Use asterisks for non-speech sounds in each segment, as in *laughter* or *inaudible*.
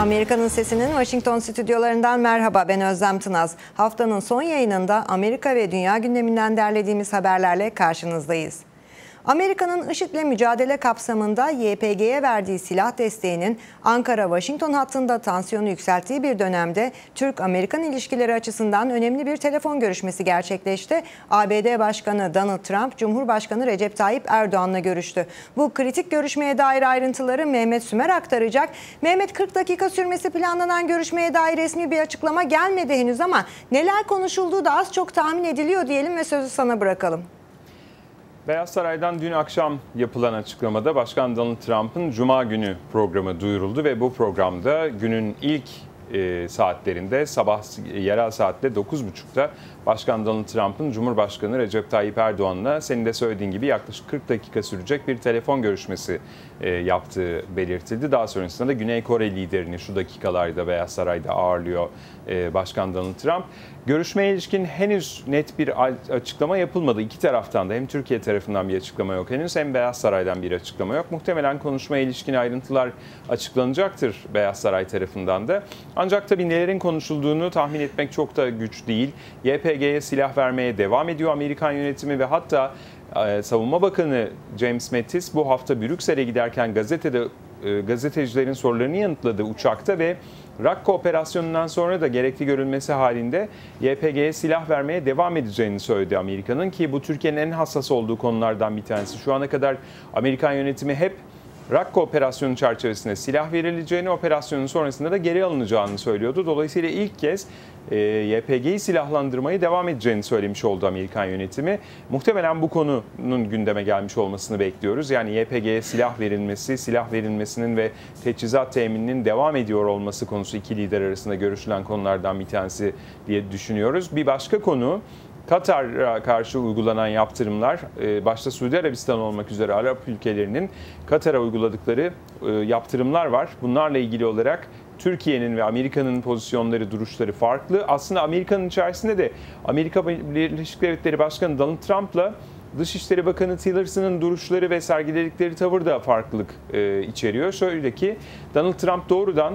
Amerika'nın Sesi'nin Washington stüdyolarından merhaba ben Özlem Tınaz. Haftanın son yayınında Amerika ve dünya gündeminden derlediğimiz haberlerle karşınızdayız. Amerika'nın IŞİD'le mücadele kapsamında YPG'ye verdiği silah desteğinin Ankara-Washington hattında tansiyonu yükselttiği bir dönemde Türk-Amerikan ilişkileri açısından önemli bir telefon görüşmesi gerçekleşti. ABD Başkanı Donald Trump, Cumhurbaşkanı Recep Tayyip Erdoğan'la görüştü. Bu kritik görüşmeye dair ayrıntıları Mehmet Sümer aktaracak. Mehmet 40 dakika sürmesi planlanan görüşmeye dair resmi bir açıklama gelmedi henüz ama neler konuşulduğu da az çok tahmin ediliyor diyelim ve sözü sana bırakalım. Beyaz Saray'dan dün akşam yapılan açıklamada Başkan Donald Trump'ın Cuma günü programı duyuruldu ve bu programda günün ilk e, saatlerinde sabah e, yerel saatte 9.30'da Başkan Donald Trump'ın Cumhurbaşkanı Recep Tayyip Erdoğan'la senin de söylediğin gibi yaklaşık 40 dakika sürecek bir telefon görüşmesi e, yaptığı belirtildi. Daha sonrasında da Güney Kore liderini şu dakikalarda Beyaz Saray'da ağırlıyor e, Başkan Donald Trump. Görüşmeye ilişkin henüz net bir açıklama yapılmadı. İki taraftan da hem Türkiye tarafından bir açıklama yok henüz hem Beyaz Saray'dan bir açıklama yok. Muhtemelen konuşmaya ilişkin ayrıntılar açıklanacaktır Beyaz Saray tarafından da. Ancak tabii nelerin konuşulduğunu tahmin etmek çok da güç değil. YPG'ye silah vermeye devam ediyor Amerikan yönetimi ve hatta ee, Savunma Bakanı James Mattis bu hafta Brüksel'e giderken gazetede e, gazetecilerin sorularını yanıtladı uçakta ve Rakka operasyonundan sonra da gerekli görülmesi halinde YPG'ye silah vermeye devam edeceğini söyledi Amerika'nın ki bu Türkiye'nin en hassas olduğu konulardan bir tanesi. Şu ana kadar Amerikan yönetimi hep Rakka operasyonu çerçevesinde silah verileceğini, operasyonun sonrasında da geri alınacağını söylüyordu. Dolayısıyla ilk kez ee, YPG'yi silahlandırmayı devam edeceğini söylemiş oldu Amerikan yönetimi. Muhtemelen bu konunun gündeme gelmiş olmasını bekliyoruz. Yani YPG'ye silah verilmesi, silah verilmesinin ve teçhizat temininin devam ediyor olması konusu iki lider arasında görüşülen konulardan bir tanesi diye düşünüyoruz. Bir başka konu Katar'a karşı uygulanan yaptırımlar, e, başta Suudi Arabistan olmak üzere Arap ülkelerinin Katar'a uyguladıkları e, yaptırımlar var. Bunlarla ilgili olarak Türkiye'nin ve Amerika'nın pozisyonları, duruşları farklı. Aslında Amerika'nın içerisinde de Amerika Birleşik Devletleri Başkanı Donald Trump'la Dışişleri Bakanı Tillerson'ın duruşları ve sergiledikleri tavır da farklılık e, içeriyor. Şöyle ki Donald Trump doğrudan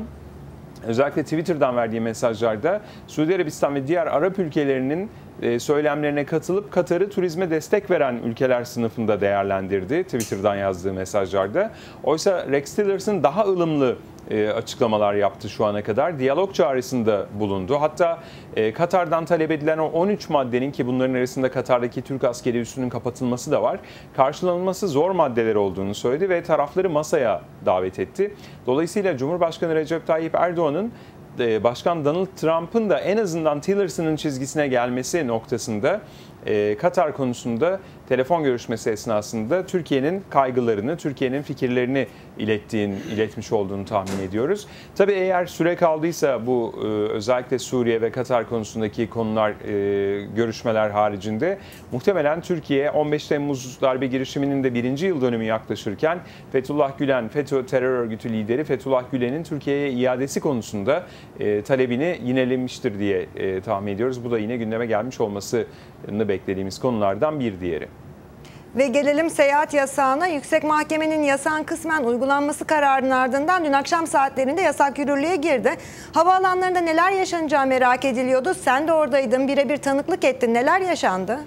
özellikle Twitter'dan verdiği mesajlarda Suudi Arabistan ve diğer Arap ülkelerinin e, söylemlerine katılıp Katar'ı turizme destek veren ülkeler sınıfında değerlendirdi Twitter'dan yazdığı mesajlarda. Oysa Rex Tillerson daha ılımlı e, açıklamalar yaptı şu ana kadar. Diyalog çağrısında bulundu. Hatta e, Katar'dan talep edilen o 13 maddenin ki bunların arasında Katar'daki Türk askeri üssünün kapatılması da var. Karşılanılması zor maddeler olduğunu söyledi ve tarafları masaya davet etti. Dolayısıyla Cumhurbaşkanı Recep Tayyip Erdoğan'ın ee, Başkan Donald Trump'ın da en azından Tillerson'ın çizgisine gelmesi noktasında e, Katar konusunda telefon görüşmesi esnasında Türkiye'nin kaygılarını, Türkiye'nin fikirlerini ilettiğin, iletmiş olduğunu tahmin ediyoruz. Tabii eğer süre kaldıysa bu e, özellikle Suriye ve Katar konusundaki konular e, görüşmeler haricinde muhtemelen Türkiye 15 Temmuz darbe girişiminin de birinci yıl dönümü yaklaşırken Fethullah Gülen, FETÖ terör örgütü lideri Fethullah Gülen'in Türkiye'ye iadesi konusunda e, talebini yinelemiştir diye tahmin ediyoruz. Bu da yine gündeme gelmiş olmasını beklediğimiz konulardan bir diğeri. Ve gelelim seyahat yasağına. Yüksek Mahkemenin yasağın kısmen uygulanması kararının ardından dün akşam saatlerinde yasak yürürlüğe girdi. Havaalanlarında neler yaşanacağı merak ediliyordu. Sen de oradaydın, birebir tanıklık ettin. Neler yaşandı?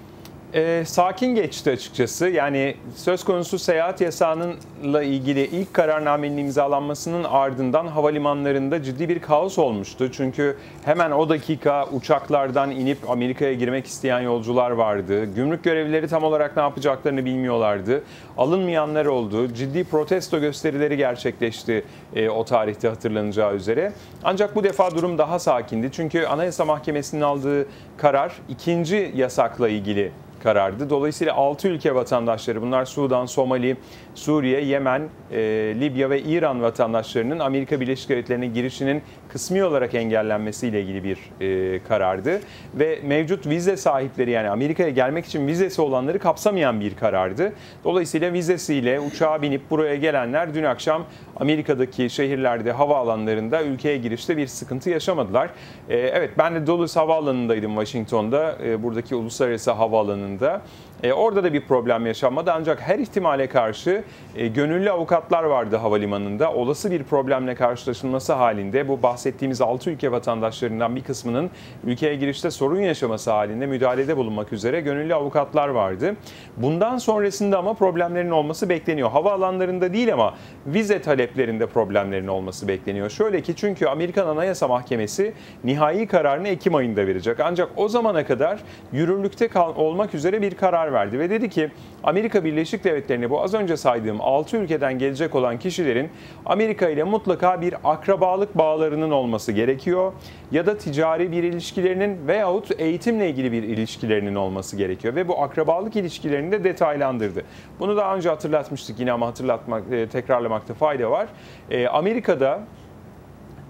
e, sakin geçti açıkçası. Yani söz konusu seyahat yasağınınla ilgili ilk kararnamenin imzalanmasının ardından havalimanlarında ciddi bir kaos olmuştu. Çünkü hemen o dakika uçaklardan inip Amerika'ya girmek isteyen yolcular vardı. Gümrük görevlileri tam olarak ne yapacaklarını bilmiyorlardı. Alınmayanlar oldu. Ciddi protesto gösterileri gerçekleşti e, o tarihte hatırlanacağı üzere. Ancak bu defa durum daha sakindi. Çünkü Anayasa Mahkemesi'nin aldığı karar ikinci yasakla ilgili karardı. Dolayısıyla 6 ülke vatandaşları bunlar Sudan, Somali, Suriye, Yemen, e, Libya ve İran vatandaşlarının Amerika Birleşik Devletleri'ne girişinin kısmi olarak engellenmesiyle ilgili bir e, karardı ve mevcut vize sahipleri yani Amerika'ya gelmek için vizesi olanları kapsamayan bir karardı. Dolayısıyla vizesiyle uçağa binip buraya gelenler dün akşam Amerika'daki şehirlerde havaalanlarında ülkeye girişte bir sıkıntı yaşamadılar. E, evet ben de Dulles havaalanındaydım Washington'da e, buradaki uluslararası havaalanında e, orada da bir problem yaşanmadı ancak her ihtimale karşı e, gönüllü avukatlar vardı havalimanında. Olası bir problemle karşılaşılması halinde bu bahsettiğimiz 6 ülke vatandaşlarından bir kısmının ülkeye girişte sorun yaşaması halinde müdahalede bulunmak üzere gönüllü avukatlar vardı. Bundan sonrasında ama problemlerin olması bekleniyor. Havaalanlarında değil ama vize taleplerinde problemlerin olması bekleniyor. Şöyle ki çünkü Amerikan Anayasa Mahkemesi nihai kararını Ekim ayında verecek. Ancak o zamana kadar yürürlükte kal- olmak üzere bir karar verdi ve dedi ki Amerika Birleşik Devletleri'ne bu az önce saydığım 6 ülkeden gelecek olan kişilerin Amerika ile mutlaka bir akrabalık bağlarının olması gerekiyor ya da ticari bir ilişkilerinin veyahut eğitimle ilgili bir ilişkilerinin olması gerekiyor ve bu akrabalık ilişkilerini de detaylandırdı. Bunu daha önce hatırlatmıştık yine ama hatırlatmak e, tekrarlamakta fayda var. E, Amerika'da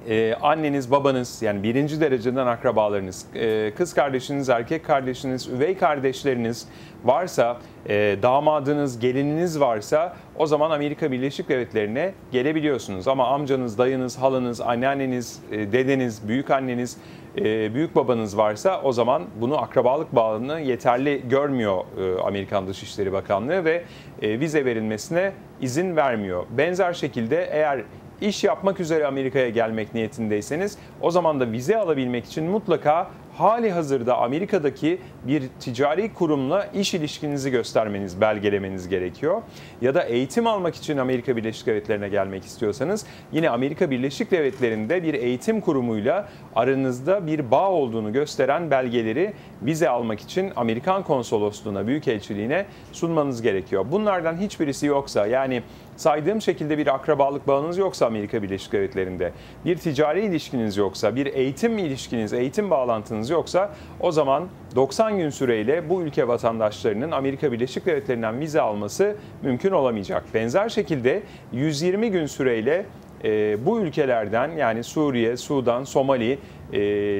e, anneniz, babanız yani birinci dereceden akrabalarınız, e, kız kardeşiniz, erkek kardeşiniz, üvey kardeşleriniz varsa, e, damadınız, gelininiz varsa o zaman Amerika Birleşik Devletleri'ne gelebiliyorsunuz. Ama amcanız, dayınız, halınız, anneanneniz, e, dedeniz, büyük anneniz, e, büyük babanız varsa o zaman bunu akrabalık bağını yeterli görmüyor e, Amerikan Dışişleri Bakanlığı ve e, vize verilmesine izin vermiyor. Benzer şekilde eğer iş yapmak üzere Amerika'ya gelmek niyetindeyseniz o zaman da vize alabilmek için mutlaka hali hazırda Amerika'daki bir ticari kurumla iş ilişkinizi göstermeniz, belgelemeniz gerekiyor. Ya da eğitim almak için Amerika Birleşik Devletleri'ne gelmek istiyorsanız yine Amerika Birleşik Devletleri'nde bir eğitim kurumuyla aranızda bir bağ olduğunu gösteren belgeleri vize almak için Amerikan konsolosluğuna, büyükelçiliğine sunmanız gerekiyor. Bunlardan hiçbirisi yoksa yani saydığım şekilde bir akrabalık bağınız yoksa Amerika Birleşik Devletleri'nde, bir ticari ilişkiniz yoksa, bir eğitim ilişkiniz, eğitim bağlantınız yoksa o zaman 90 gün süreyle bu ülke vatandaşlarının Amerika Birleşik Devletleri'nden vize alması mümkün olamayacak. Benzer şekilde 120 gün süreyle e, bu ülkelerden yani Suriye, Sudan, Somali, e,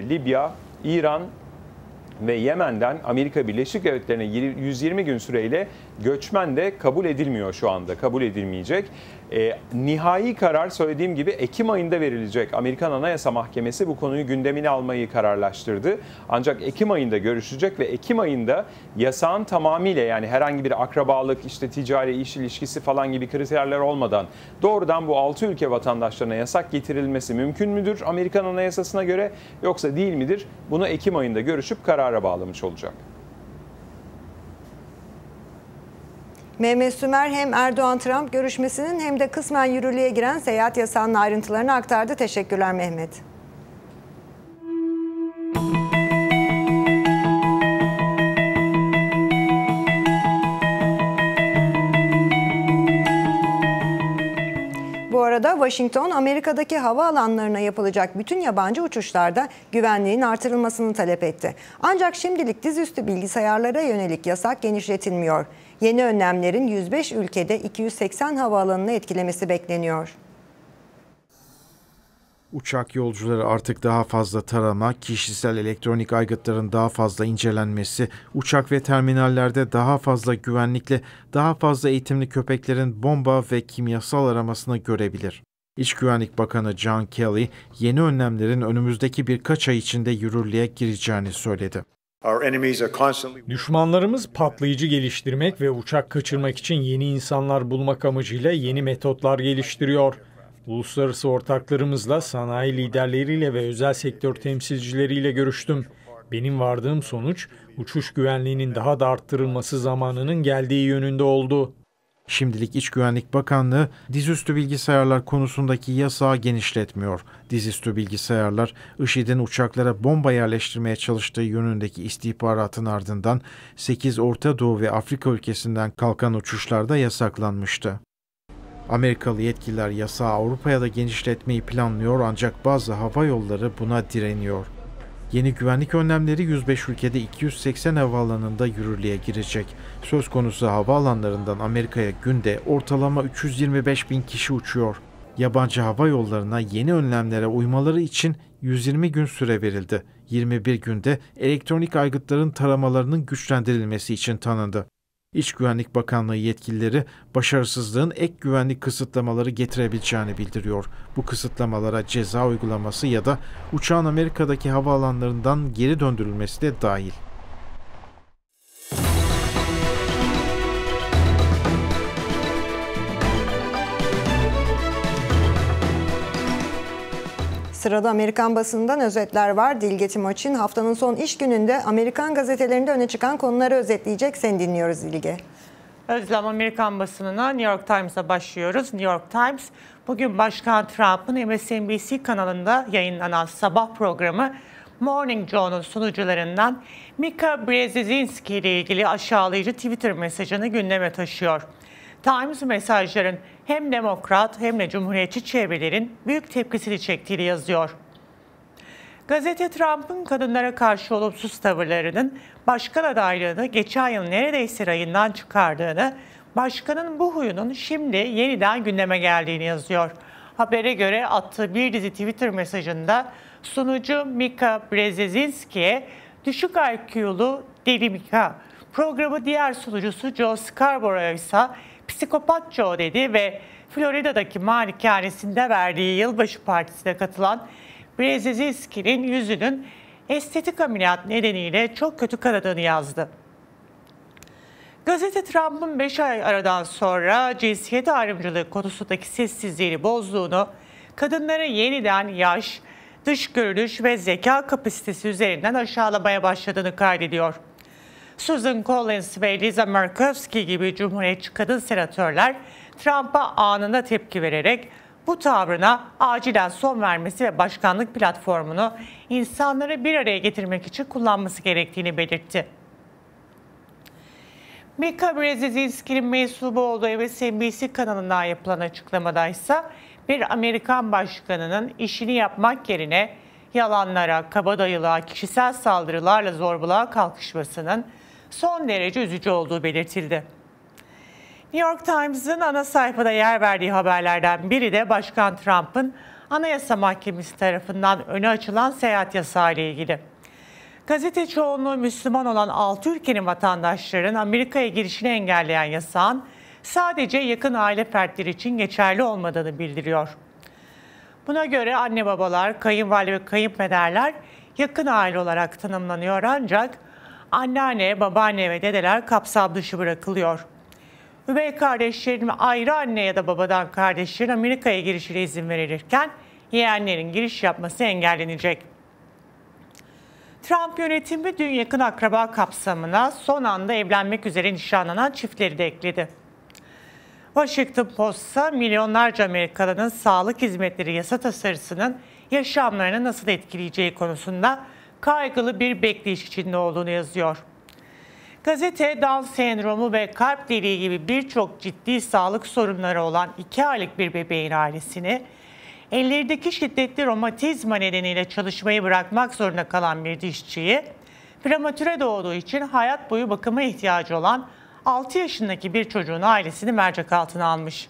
Libya, İran ve Yemen'den Amerika Birleşik Devletleri'ne 120 gün süreyle göçmen de kabul edilmiyor şu anda. Kabul edilmeyecek. E, nihai karar söylediğim gibi Ekim ayında verilecek. Amerikan Anayasa Mahkemesi bu konuyu gündemine almayı kararlaştırdı. Ancak Ekim ayında görüşecek ve Ekim ayında yasağın tamamıyla yani herhangi bir akrabalık, işte ticari iş ilişkisi falan gibi kriterler olmadan doğrudan bu 6 ülke vatandaşlarına yasak getirilmesi mümkün müdür Amerikan Anayasası'na göre yoksa değil midir? Bunu Ekim ayında görüşüp karara bağlamış olacak. Mehmet Sümer hem Erdoğan-Trump görüşmesinin hem de kısmen yürürlüğe giren seyahat yasağının ayrıntılarını aktardı. Teşekkürler Mehmet. haftada Washington, Amerika'daki hava alanlarına yapılacak bütün yabancı uçuşlarda güvenliğin artırılmasını talep etti. Ancak şimdilik dizüstü bilgisayarlara yönelik yasak genişletilmiyor. Yeni önlemlerin 105 ülkede 280 havaalanını etkilemesi bekleniyor. Uçak yolcuları artık daha fazla tarama, kişisel elektronik aygıtların daha fazla incelenmesi, uçak ve terminallerde daha fazla güvenlikle, daha fazla eğitimli köpeklerin bomba ve kimyasal aramasını görebilir. İç Güvenlik Bakanı John Kelly, yeni önlemlerin önümüzdeki birkaç ay içinde yürürlüğe gireceğini söyledi. Düşmanlarımız patlayıcı geliştirmek ve uçak kaçırmak için yeni insanlar bulmak amacıyla yeni metotlar geliştiriyor. Uluslararası ortaklarımızla, sanayi liderleriyle ve özel sektör temsilcileriyle görüştüm. Benim vardığım sonuç uçuş güvenliğinin daha da arttırılması zamanının geldiği yönünde oldu. Şimdilik İç Güvenlik Bakanlığı dizüstü bilgisayarlar konusundaki yasağı genişletmiyor. Dizüstü bilgisayarlar IŞİD'in uçaklara bomba yerleştirmeye çalıştığı yönündeki istihbaratın ardından 8 Orta Doğu ve Afrika ülkesinden kalkan uçuşlarda yasaklanmıştı. Amerikalı yetkililer yasağı Avrupa'ya da genişletmeyi planlıyor ancak bazı hava yolları buna direniyor. Yeni güvenlik önlemleri 105 ülkede 280 havaalanında yürürlüğe girecek. Söz konusu havaalanlarından Amerika'ya günde ortalama 325 bin kişi uçuyor. Yabancı hava yollarına yeni önlemlere uymaları için 120 gün süre verildi. 21 günde elektronik aygıtların taramalarının güçlendirilmesi için tanındı. İç Güvenlik Bakanlığı yetkilileri başarısızlığın ek güvenlik kısıtlamaları getirebileceğini bildiriyor. Bu kısıtlamalara ceza uygulaması ya da uçağın Amerika'daki havaalanlarından geri döndürülmesi de dahil. Sırada Amerikan basından özetler var. Dilgeç Maç'ın haftanın son iş gününde Amerikan gazetelerinde öne çıkan konuları özetleyecek. Sen dinliyoruz Dilge. Özlem Amerikan basınına New York Times'a başlıyoruz. New York Times bugün Başkan Trump'ın MSNBC kanalında yayınlanan sabah programı Morning Joe'nun sunucularından Mika Brzezinski ile ilgili aşağılayıcı Twitter mesajını gündeme taşıyor. Times mesajların hem demokrat hem de cumhuriyetçi çevrelerin büyük tepkisini çektiğini yazıyor. Gazete Trump'ın kadınlara karşı olumsuz tavırlarının başkan adaylığını geçen yıl neredeyse rayından çıkardığını, başkanın bu huyunun şimdi yeniden gündeme geldiğini yazıyor. Habere göre attığı bir dizi Twitter mesajında sunucu Mika Brzezinski'ye düşük IQ'lu Deli Mika, programı diğer sunucusu Joe Scarborough'a ise psikopatço dedi ve Florida'daki malikanesinde verdiği yılbaşı partisine katılan Brzezinski'nin yüzünün estetik ameliyat nedeniyle çok kötü karadığını yazdı. Gazete Trump'ın 5 ay aradan sonra cinsiyet ayrımcılığı konusundaki sessizliğini bozduğunu, kadınları yeniden yaş, dış görünüş ve zeka kapasitesi üzerinden aşağılamaya başladığını kaydediyor. Susan Collins ve Liza Murkowski gibi Cumhuriyetçi kadın senatörler Trump'a anında tepki vererek bu tavrına acilen son vermesi ve başkanlık platformunu insanları bir araya getirmek için kullanması gerektiğini belirtti. Mika Brzezinski'nin mensubu olduğu ve CNBC kanalından yapılan açıklamada ise bir Amerikan başkanının işini yapmak yerine yalanlara, kabadayılığa, kişisel saldırılarla zorbalığa kalkışmasının son derece üzücü olduğu belirtildi. New York Times'ın ana sayfada yer verdiği haberlerden biri de Başkan Trump'ın Anayasa Mahkemesi tarafından öne açılan seyahat yasağı ile ilgili. Gazete çoğunluğu Müslüman olan 6 ülkenin vatandaşlarının Amerika'ya girişini engelleyen yasağın sadece yakın aile fertleri için geçerli olmadığını bildiriyor. Buna göre anne babalar, kayınvalide ve kayınpederler yakın aile olarak tanımlanıyor ancak anneanne, babaanne ve dedeler kapsam dışı bırakılıyor. Üvey kardeşlerin ayrı anne ya da babadan kardeşlerin Amerika'ya girişine izin verilirken yeğenlerin giriş yapması engellenecek. Trump yönetimi dün yakın akraba kapsamına son anda evlenmek üzere nişanlanan çiftleri de ekledi. Washington Post'a milyonlarca Amerikalı'nın sağlık hizmetleri yasa tasarısının yaşamlarını nasıl etkileyeceği konusunda kaygılı bir bekleyiş içinde olduğunu yazıyor. Gazete Down sendromu ve kalp deliği gibi birçok ciddi sağlık sorunları olan 2 aylık bir bebeğin ailesini ellerindeki şiddetli romatizma nedeniyle çalışmayı bırakmak zorunda kalan bir dişçiyi, prematüre doğduğu için hayat boyu bakıma ihtiyacı olan 6 yaşındaki bir çocuğun ailesini mercek altına almış.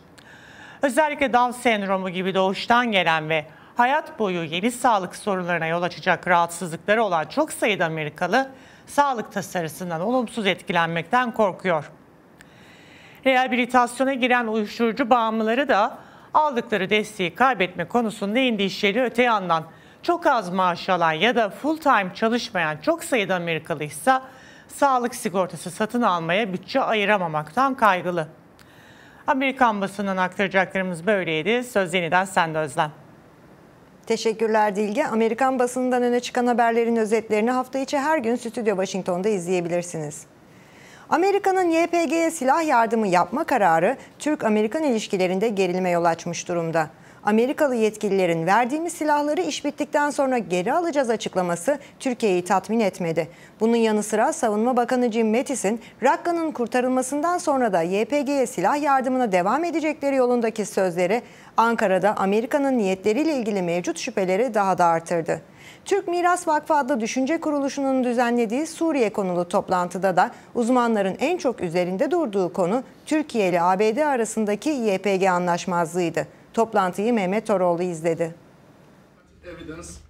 Özellikle Down sendromu gibi doğuştan gelen ve hayat boyu yeni sağlık sorunlarına yol açacak rahatsızlıkları olan çok sayıda Amerikalı sağlık tasarısından olumsuz etkilenmekten korkuyor. Rehabilitasyona giren uyuşturucu bağımlıları da aldıkları desteği kaybetme konusunda endişeli öte yandan çok az maaş alan ya da full time çalışmayan çok sayıda Amerikalı ise sağlık sigortası satın almaya bütçe ayıramamaktan kaygılı. Amerikan basından aktaracaklarımız böyleydi. Söz yeniden sende Özlem. Teşekkürler Dilge. Amerikan basından öne çıkan haberlerin özetlerini hafta içi her gün Stüdyo Washington'da izleyebilirsiniz. Amerika'nın YPG'ye silah yardımı yapma kararı Türk-Amerikan ilişkilerinde gerilime yol açmış durumda. Amerikalı yetkililerin verdiğimiz silahları iş bittikten sonra geri alacağız açıklaması Türkiye'yi tatmin etmedi. Bunun yanı sıra Savunma Bakanı Jim Mattis'in Rakka'nın kurtarılmasından sonra da YPG'ye silah yardımına devam edecekleri yolundaki sözleri Ankara'da Amerika'nın niyetleriyle ilgili mevcut şüpheleri daha da artırdı. Türk Miras Vakfı adlı düşünce kuruluşunun düzenlediği Suriye konulu toplantıda da uzmanların en çok üzerinde durduğu konu Türkiye ile ABD arasındaki YPG anlaşmazlığıydı. Toplantıyı Mehmet Toroğlu izledi.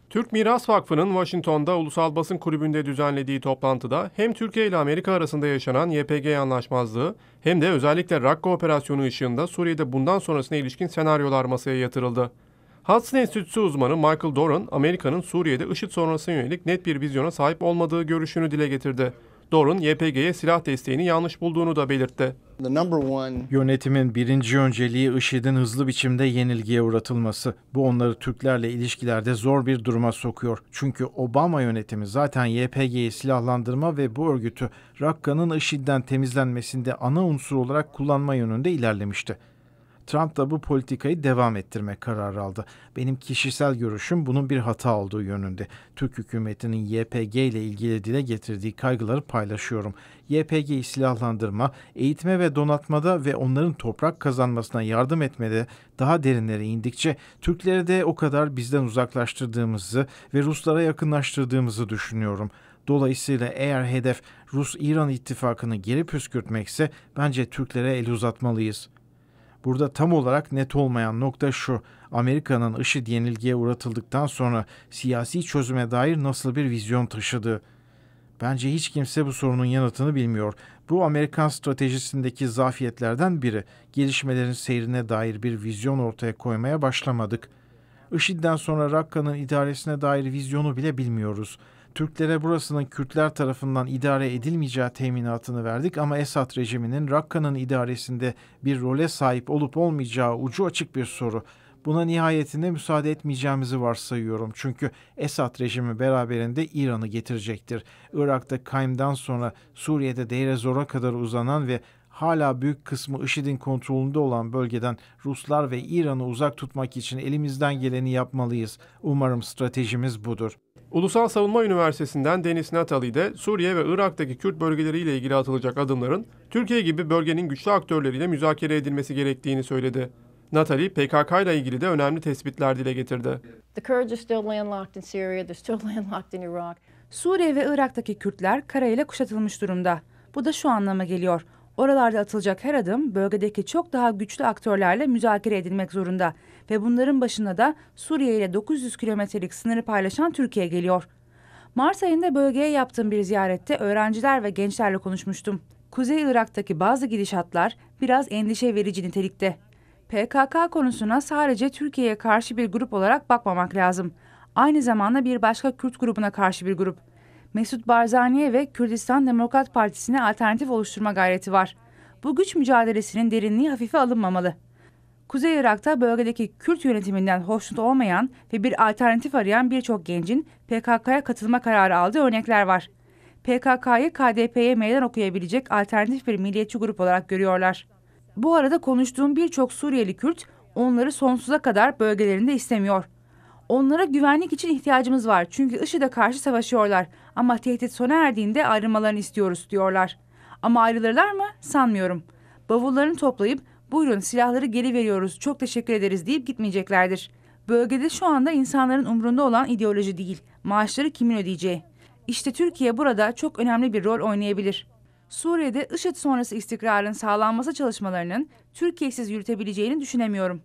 Türk Miras Vakfı'nın Washington'da Ulusal Basın Kulübü'nde düzenlediği toplantıda hem Türkiye ile Amerika arasında yaşanan YPG anlaşmazlığı hem de özellikle Rakka operasyonu ışığında Suriye'de bundan sonrasına ilişkin senaryolar masaya yatırıldı. Hudson Enstitüsü uzmanı Michael Doran, Amerika'nın Suriye'de IŞİD sonrasına yönelik net bir vizyona sahip olmadığı görüşünü dile getirdi. Dorn, YPG'ye silah desteğini yanlış bulduğunu da belirtti. Yönetimin birinci önceliği IŞİD'in hızlı biçimde yenilgiye uğratılması. Bu onları Türklerle ilişkilerde zor bir duruma sokuyor. Çünkü Obama yönetimi zaten YPG'yi silahlandırma ve bu örgütü Rakka'nın IŞİD'den temizlenmesinde ana unsur olarak kullanma yönünde ilerlemişti. Trump da bu politikayı devam ettirme kararı aldı. Benim kişisel görüşüm bunun bir hata olduğu yönünde. Türk hükümetinin YPG ile ilgili dile getirdiği kaygıları paylaşıyorum. YPG'yi silahlandırma, eğitime ve donatmada ve onların toprak kazanmasına yardım etmede daha derinlere indikçe Türkleri de o kadar bizden uzaklaştırdığımızı ve Ruslara yakınlaştırdığımızı düşünüyorum. Dolayısıyla eğer hedef Rus-İran ittifakını geri püskürtmekse bence Türklere el uzatmalıyız.'' Burada tam olarak net olmayan nokta şu. Amerika'nın IŞİD yenilgiye uğratıldıktan sonra siyasi çözüme dair nasıl bir vizyon taşıdığı. Bence hiç kimse bu sorunun yanıtını bilmiyor. Bu Amerikan stratejisindeki zafiyetlerden biri. Gelişmelerin seyrine dair bir vizyon ortaya koymaya başlamadık. IŞİD'den sonra Rakka'nın idaresine dair vizyonu bile bilmiyoruz.'' Türklere burasının Kürtler tarafından idare edilmeyeceği teminatını verdik ama Esad rejiminin Rakka'nın idaresinde bir role sahip olup olmayacağı ucu açık bir soru. Buna nihayetinde müsaade etmeyeceğimizi varsayıyorum. Çünkü Esad rejimi beraberinde İran'ı getirecektir. Irak'ta Kaim'den sonra Suriye'de Deir Zor'a kadar uzanan ve hala büyük kısmı IŞİD'in kontrolünde olan bölgeden Ruslar ve İran'ı uzak tutmak için elimizden geleni yapmalıyız. Umarım stratejimiz budur. Ulusal Savunma Üniversitesi'nden Deniz Natali de Suriye ve Irak'taki Kürt bölgeleriyle ilgili atılacak adımların Türkiye gibi bölgenin güçlü aktörleriyle müzakere edilmesi gerektiğini söyledi. Natali PKK ile ilgili de önemli tespitler dile getirdi. *laughs* Suriye ve Irak'taki Kürtler karayla kuşatılmış durumda. Bu da şu anlama geliyor. Oralarda atılacak her adım bölgedeki çok daha güçlü aktörlerle müzakere edilmek zorunda ve bunların başına da Suriye ile 900 kilometrelik sınırı paylaşan Türkiye geliyor. Mart ayında bölgeye yaptığım bir ziyarette öğrenciler ve gençlerle konuşmuştum. Kuzey Irak'taki bazı gidişatlar biraz endişe verici nitelikte. PKK konusuna sadece Türkiye'ye karşı bir grup olarak bakmamak lazım. Aynı zamanda bir başka Kürt grubuna karşı bir grup. Mesut Barzani'ye ve Kürdistan Demokrat Partisi'ne alternatif oluşturma gayreti var. Bu güç mücadelesinin derinliği hafife alınmamalı. Kuzey Irak'ta bölgedeki Kürt yönetiminden hoşnut olmayan ve bir alternatif arayan birçok gencin PKK'ya katılma kararı aldığı örnekler var. PKK'yı KDP'ye meydan okuyabilecek alternatif bir milliyetçi grup olarak görüyorlar. Bu arada konuştuğum birçok Suriyeli Kürt onları sonsuza kadar bölgelerinde istemiyor. Onlara güvenlik için ihtiyacımız var çünkü IŞİD'e karşı savaşıyorlar ama tehdit sona erdiğinde ayrılmalarını istiyoruz diyorlar. Ama ayrılırlar mı? Sanmıyorum. Bavullarını toplayıp buyurun silahları geri veriyoruz çok teşekkür ederiz deyip gitmeyeceklerdir. Bölgede şu anda insanların umrunda olan ideoloji değil, maaşları kimin ödeyeceği. İşte Türkiye burada çok önemli bir rol oynayabilir. Suriye'de IŞİD sonrası istikrarın sağlanması çalışmalarının Türkiye'siz yürütebileceğini düşünemiyorum.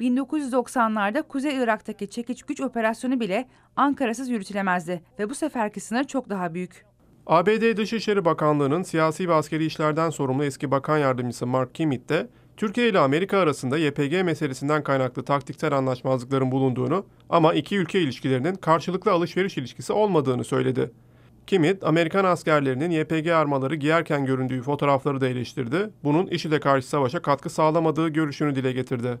1990'larda Kuzey Irak'taki çekiç güç operasyonu bile Ankara'sız yürütülemezdi ve bu seferki sınır çok daha büyük. ABD Dışişleri Bakanlığı'nın siyasi ve askeri işlerden sorumlu eski bakan yardımcısı Mark Kimmett de Türkiye ile Amerika arasında YPG meselesinden kaynaklı taktiksel anlaşmazlıkların bulunduğunu ama iki ülke ilişkilerinin karşılıklı alışveriş ilişkisi olmadığını söyledi. Kimit, Amerikan askerlerinin YPG armaları giyerken göründüğü fotoğrafları da eleştirdi. Bunun IŞİD'e karşı savaşa katkı sağlamadığı görüşünü dile getirdi.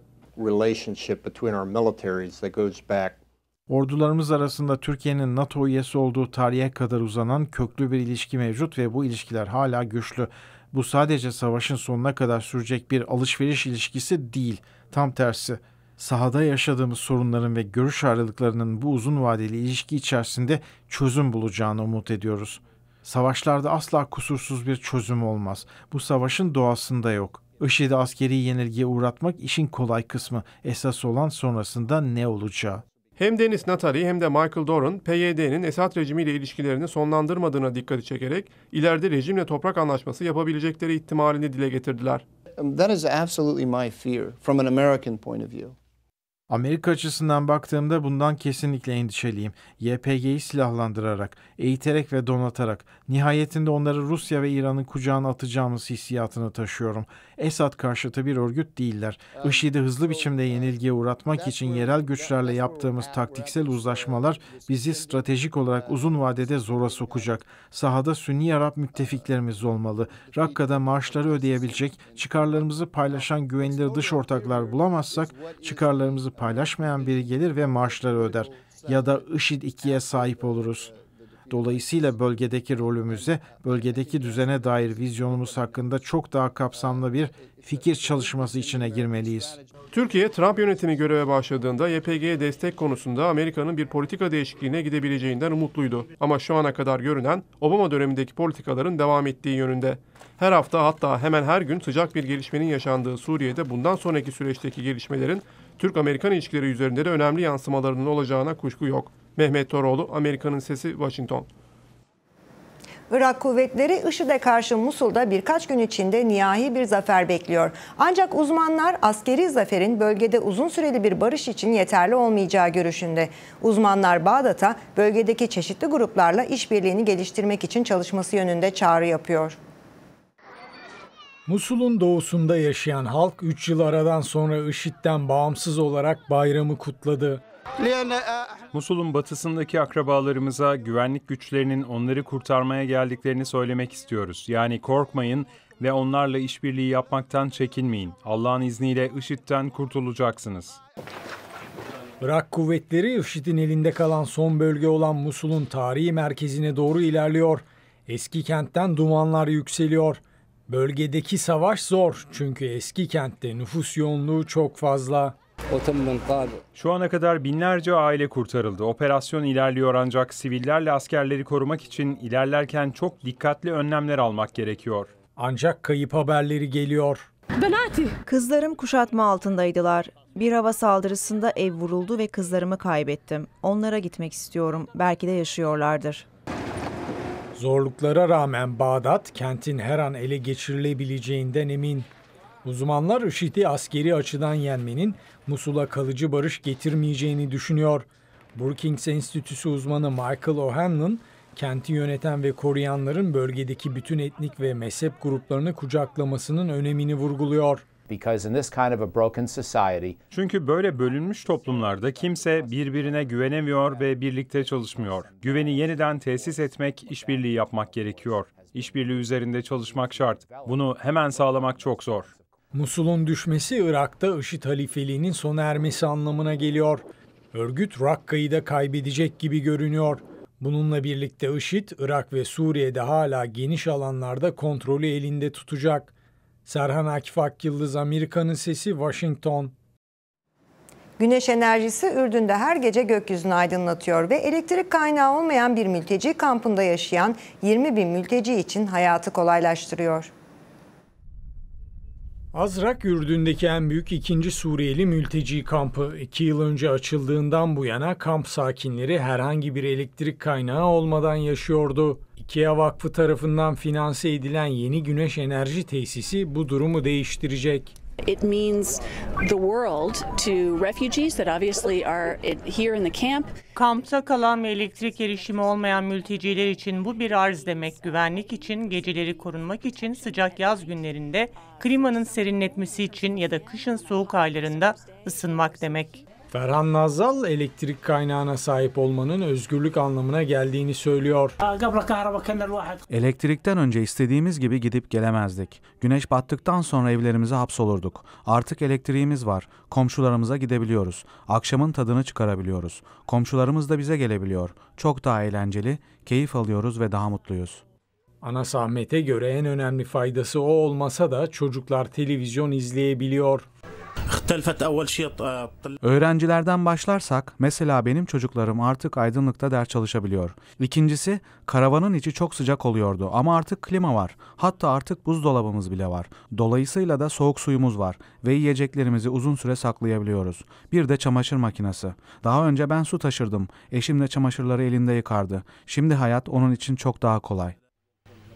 Ordularımız arasında Türkiye'nin NATO üyesi olduğu tarihe kadar uzanan köklü bir ilişki mevcut ve bu ilişkiler hala güçlü bu sadece savaşın sonuna kadar sürecek bir alışveriş ilişkisi değil. Tam tersi. Sahada yaşadığımız sorunların ve görüş ayrılıklarının bu uzun vadeli ilişki içerisinde çözüm bulacağını umut ediyoruz. Savaşlarda asla kusursuz bir çözüm olmaz. Bu savaşın doğasında yok. IŞİD'i askeri yenilgiye uğratmak işin kolay kısmı. Esas olan sonrasında ne olacağı. Hem Deniz Natali hem de Michael Doran, PYD'nin Esad rejimiyle ilişkilerini sonlandırmadığına dikkati çekerek ileride rejimle toprak anlaşması yapabilecekleri ihtimalini dile getirdiler. That is absolutely my fear from an American point of view. Amerika açısından baktığımda bundan kesinlikle endişeliyim. YPG'yi silahlandırarak, eğiterek ve donatarak, nihayetinde onları Rusya ve İran'ın kucağına atacağımız hissiyatını taşıyorum. Esad karşıtı bir örgüt değiller. IŞİD'i hızlı biçimde yenilgiye uğratmak için yerel güçlerle yaptığımız taktiksel uh, uzlaşmalar bizi stratejik olarak uzun vadede zora sokacak. Sahada Sünni Arap müttefiklerimiz olmalı. Rakka'da maaşları ödeyebilecek, çıkarlarımızı paylaşan güvenilir dış ortaklar bulamazsak çıkarlarımızı paylaşmayan biri gelir ve maaşları öder. Ya da IŞİD 2'ye sahip oluruz. Dolayısıyla bölgedeki rolümüze, bölgedeki düzene dair vizyonumuz hakkında çok daha kapsamlı bir fikir çalışması içine girmeliyiz. Türkiye, Trump yönetimi göreve başladığında YPG'ye destek konusunda Amerika'nın bir politika değişikliğine gidebileceğinden umutluydu. Ama şu ana kadar görünen Obama dönemindeki politikaların devam ettiği yönünde. Her hafta hatta hemen her gün sıcak bir gelişmenin yaşandığı Suriye'de bundan sonraki süreçteki gelişmelerin Türk-Amerikan ilişkileri üzerinde de önemli yansımalarının olacağına kuşku yok. Mehmet Toroğlu, Amerika'nın Sesi, Washington. Irak kuvvetleri IŞİD'e karşı Musul'da birkaç gün içinde nihai bir zafer bekliyor. Ancak uzmanlar askeri zaferin bölgede uzun süreli bir barış için yeterli olmayacağı görüşünde. Uzmanlar Bağdat'a bölgedeki çeşitli gruplarla işbirliğini geliştirmek için çalışması yönünde çağrı yapıyor. Musul'un doğusunda yaşayan halk 3 yıl aradan sonra IŞİD'den bağımsız olarak bayramı kutladı. Musul'un batısındaki akrabalarımıza güvenlik güçlerinin onları kurtarmaya geldiklerini söylemek istiyoruz. Yani korkmayın ve onlarla işbirliği yapmaktan çekinmeyin. Allah'ın izniyle IŞİD'den kurtulacaksınız. Irak kuvvetleri IŞİD'in elinde kalan son bölge olan Musul'un tarihi merkezine doğru ilerliyor. Eski kentten dumanlar yükseliyor. Bölgedeki savaş zor çünkü eski kentte nüfus yoğunluğu çok fazla. Şu ana kadar binlerce aile kurtarıldı. Operasyon ilerliyor ancak sivillerle askerleri korumak için ilerlerken çok dikkatli önlemler almak gerekiyor. Ancak kayıp haberleri geliyor. Kızlarım kuşatma altındaydılar. Bir hava saldırısında ev vuruldu ve kızlarımı kaybettim. Onlara gitmek istiyorum. Belki de yaşıyorlardır. Zorluklara rağmen Bağdat kentin her an ele geçirilebileceğinden emin. Uzmanlar IŞİD'i askeri açıdan yenmenin Musul'a kalıcı barış getirmeyeceğini düşünüyor. Brookings Enstitüsü uzmanı Michael O'Hanlon, kenti yöneten ve koruyanların bölgedeki bütün etnik ve mezhep gruplarını kucaklamasının önemini vurguluyor. Çünkü böyle bölünmüş toplumlarda kimse birbirine güvenemiyor ve birlikte çalışmıyor. Güveni yeniden tesis etmek, işbirliği yapmak gerekiyor. İşbirliği üzerinde çalışmak şart. Bunu hemen sağlamak çok zor. Musul'un düşmesi Irak'ta IŞİD halifeliğinin sona ermesi anlamına geliyor. Örgüt Rakka'yı da kaybedecek gibi görünüyor. Bununla birlikte IŞİD, Irak ve Suriye'de hala geniş alanlarda kontrolü elinde tutacak. Serhan Akif Akyıldız, Amerika'nın Sesi, Washington. Güneş enerjisi Ürdün'de her gece gökyüzünü aydınlatıyor ve elektrik kaynağı olmayan bir mülteci kampında yaşayan 20 bin mülteci için hayatı kolaylaştırıyor. Azrak Ürdün'deki en büyük ikinci Suriyeli mülteci kampı. iki yıl önce açıldığından bu yana kamp sakinleri herhangi bir elektrik kaynağı olmadan yaşıyordu. IKEA Vakfı tarafından finanse edilen yeni güneş enerji tesisi bu durumu değiştirecek. It means the world to refugees that obviously are here in the camp. Kampta kalan ve elektrik erişimi olmayan mülteciler için bu bir arz demek. Güvenlik için, geceleri korunmak için, sıcak yaz günlerinde, klimanın serinletmesi için ya da kışın soğuk aylarında ısınmak demek. Ferhan Nazal elektrik kaynağına sahip olmanın özgürlük anlamına geldiğini söylüyor. Elektrikten önce istediğimiz gibi gidip gelemezdik. Güneş battıktan sonra evlerimize hapsolurduk. Artık elektriğimiz var. Komşularımıza gidebiliyoruz. Akşamın tadını çıkarabiliyoruz. Komşularımız da bize gelebiliyor. Çok daha eğlenceli, keyif alıyoruz ve daha mutluyuz. Ana sahmete göre en önemli faydası o olmasa da çocuklar televizyon izleyebiliyor. Öğrencilerden başlarsak, mesela benim çocuklarım artık aydınlıkta ders çalışabiliyor. İkincisi, karavanın içi çok sıcak oluyordu ama artık klima var. Hatta artık buzdolabımız bile var. Dolayısıyla da soğuk suyumuz var ve yiyeceklerimizi uzun süre saklayabiliyoruz. Bir de çamaşır makinesi. Daha önce ben su taşırdım. Eşim de çamaşırları elinde yıkardı. Şimdi hayat onun için çok daha kolay.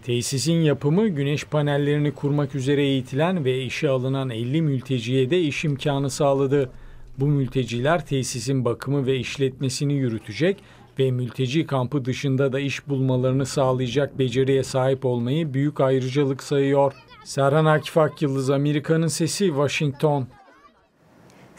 Tesisin yapımı güneş panellerini kurmak üzere eğitilen ve işe alınan 50 mülteciye de iş imkanı sağladı. Bu mülteciler tesisin bakımı ve işletmesini yürütecek ve mülteci kampı dışında da iş bulmalarını sağlayacak beceriye sahip olmayı büyük ayrıcalık sayıyor. Serhan Akif Ak Yıldız Amerika'nın Sesi Washington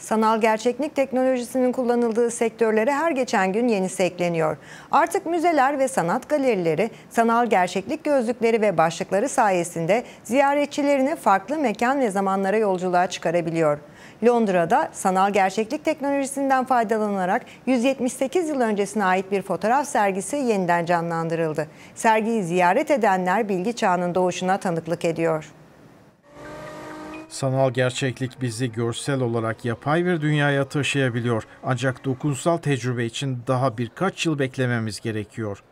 Sanal gerçeklik teknolojisinin kullanıldığı sektörlere her geçen gün yenisi ekleniyor. Artık müzeler ve sanat galerileri sanal gerçeklik gözlükleri ve başlıkları sayesinde ziyaretçilerini farklı mekan ve zamanlara yolculuğa çıkarabiliyor. Londra'da sanal gerçeklik teknolojisinden faydalanarak 178 yıl öncesine ait bir fotoğraf sergisi yeniden canlandırıldı. Sergiyi ziyaret edenler bilgi çağının doğuşuna tanıklık ediyor. Sanal gerçeklik bizi görsel olarak yapay bir dünyaya taşıyabiliyor ancak dokunsal tecrübe için daha birkaç yıl beklememiz gerekiyor.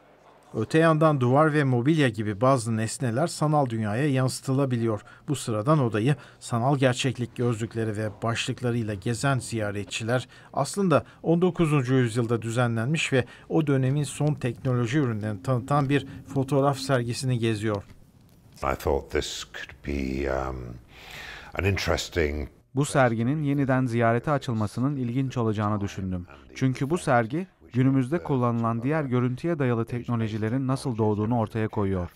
Öte yandan duvar ve mobilya gibi bazı nesneler sanal dünyaya yansıtılabiliyor. Bu sıradan odayı sanal gerçeklik gözlükleri ve başlıklarıyla gezen ziyaretçiler aslında 19. yüzyılda düzenlenmiş ve o dönemin son teknoloji ürünlerini tanıtan bir fotoğraf sergisini geziyor. I thought this could be um, bu serginin yeniden ziyarete açılmasının ilginç olacağını düşündüm. Çünkü bu sergi günümüzde kullanılan diğer görüntüye dayalı teknolojilerin nasıl doğduğunu ortaya koyuyor.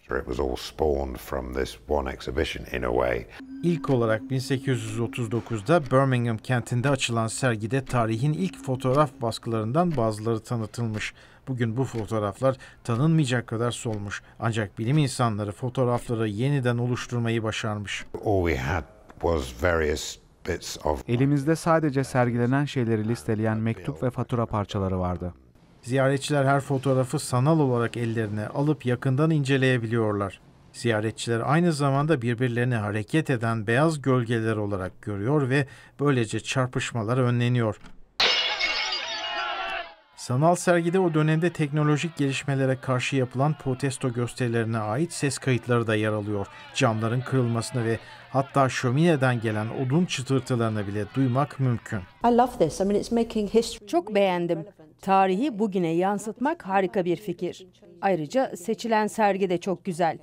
İlk olarak 1839'da Birmingham kentinde açılan sergide tarihin ilk fotoğraf baskılarından bazıları tanıtılmış. Bugün bu fotoğraflar tanınmayacak kadar solmuş. Ancak bilim insanları fotoğrafları yeniden oluşturmayı başarmış. All we had Elimizde sadece sergilenen şeyleri listeleyen mektup ve fatura parçaları vardı. Ziyaretçiler her fotoğrafı sanal olarak ellerine alıp yakından inceleyebiliyorlar. Ziyaretçiler aynı zamanda birbirlerini hareket eden beyaz gölgeler olarak görüyor ve böylece çarpışmalar önleniyor. Sanal sergide o dönemde teknolojik gelişmelere karşı yapılan protesto gösterilerine ait ses kayıtları da yer alıyor. Camların kırılmasını ve hatta şömineden gelen odun çıtırtılarını bile duymak mümkün. I love this. I mean, it's making history... Çok beğendim. Tarihi bugüne yansıtmak harika bir fikir. Ayrıca seçilen sergi de çok güzel.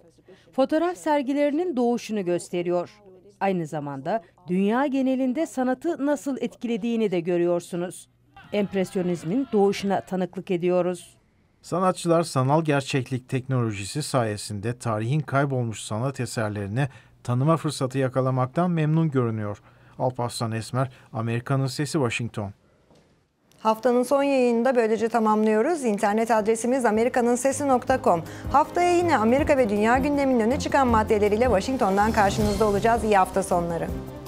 Fotoğraf sergilerinin doğuşunu gösteriyor. Aynı zamanda dünya genelinde sanatı nasıl etkilediğini de görüyorsunuz empresyonizmin doğuşuna tanıklık ediyoruz. Sanatçılar sanal gerçeklik teknolojisi sayesinde tarihin kaybolmuş sanat eserlerini tanıma fırsatı yakalamaktan memnun görünüyor. Alparslan Esmer, Amerika'nın Sesi Washington. Haftanın son yayınında böylece tamamlıyoruz. İnternet adresimiz amerikaninsesi.com. Haftaya yine Amerika ve dünya gündeminin öne çıkan maddeleriyle Washington'dan karşınızda olacağız. İyi hafta sonları.